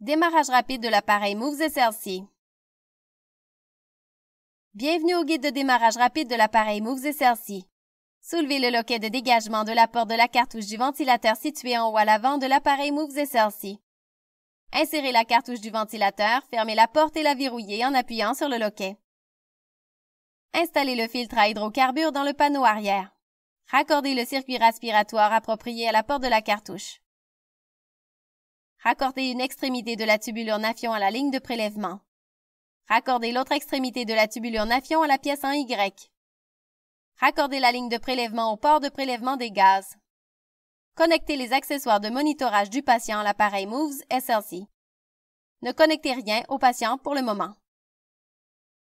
Démarrage rapide de l'appareil Moves SLC. Bienvenue au guide de démarrage rapide de l'appareil Moves SLC. Soulevez le loquet de dégagement de la porte de la cartouche du ventilateur située en haut à l'avant de l'appareil Moves SLC. Insérez la cartouche du ventilateur, fermez la porte et la verrouillez en appuyant sur le loquet. Installez le filtre à hydrocarbures dans le panneau arrière. Raccordez le circuit respiratoire approprié à la porte de la cartouche. Raccordez une extrémité de la tubulure Nafion à la ligne de prélèvement. Raccordez l'autre extrémité de la tubulure Nafion à la pièce en Y. Raccordez la ligne de prélèvement au port de prélèvement des gaz. Connectez les accessoires de monitorage du patient à l'appareil MOVES SLC. Ne connectez rien au patient pour le moment.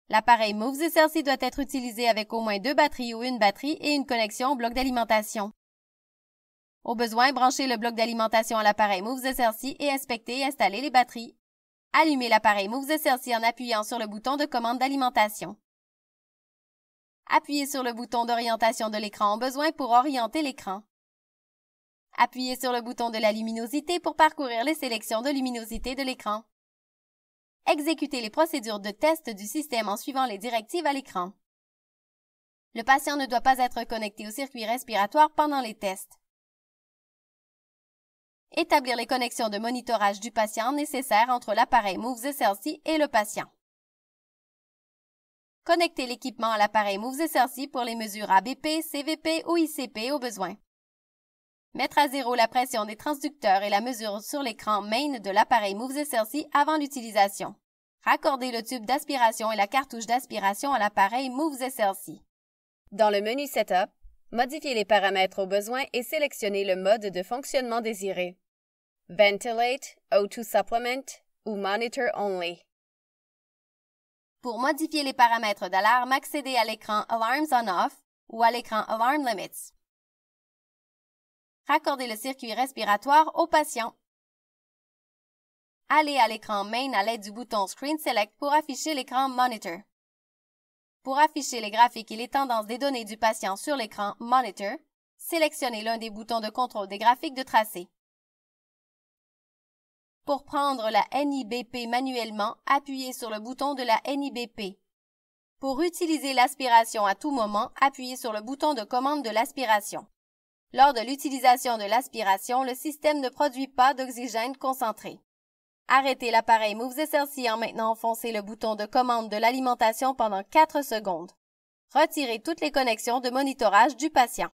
L'appareil MOVES SLC doit être utilisé avec au moins deux batteries ou une batterie et une connexion au bloc d'alimentation. Au besoin, branchez le bloc d'alimentation à l'appareil the SRC et inspectez et installez les batteries. Allumez l'appareil the SRC en appuyant sur le bouton de commande d'alimentation. Appuyez sur le bouton d'orientation de l'écran au besoin pour orienter l'écran. Appuyez sur le bouton de la luminosité pour parcourir les sélections de luminosité de l'écran. Exécutez les procédures de test du système en suivant les directives à l'écran. Le patient ne doit pas être connecté au circuit respiratoire pendant les tests. Établir les connexions de monitorage du patient nécessaires entre l'appareil Moves SRC et le patient. Connecter l'équipement à l'appareil Moves SRC pour les mesures ABP, CVP ou ICP au besoin. Mettre à zéro la pression des transducteurs et la mesure sur l'écran main de l'appareil Moves SRC avant l'utilisation. Raccorder le tube d'aspiration et la cartouche d'aspiration à l'appareil Moves SRC. Dans le menu Setup, Modifiez les paramètres au besoin et sélectionnez le mode de fonctionnement désiré. Ventilate, O2 Supplement ou Monitor Only. Pour modifier les paramètres d'alarme, accédez à l'écran Alarms on Off ou à l'écran Alarm Limits. Raccordez le circuit respiratoire au patient. Allez à l'écran Main à l'aide du bouton Screen Select pour afficher l'écran Monitor. Pour afficher les graphiques et les tendances des données du patient sur l'écran Monitor, sélectionnez l'un des boutons de contrôle des graphiques de tracé. Pour prendre la NIBP manuellement, appuyez sur le bouton de la NIBP. Pour utiliser l'aspiration à tout moment, appuyez sur le bouton de commande de l'aspiration. Lors de l'utilisation de l'aspiration, le système ne produit pas d'oxygène concentré. Arrêtez l'appareil Moves en maintenant enfoncer le bouton de commande de l'alimentation pendant 4 secondes. Retirez toutes les connexions de monitorage du patient.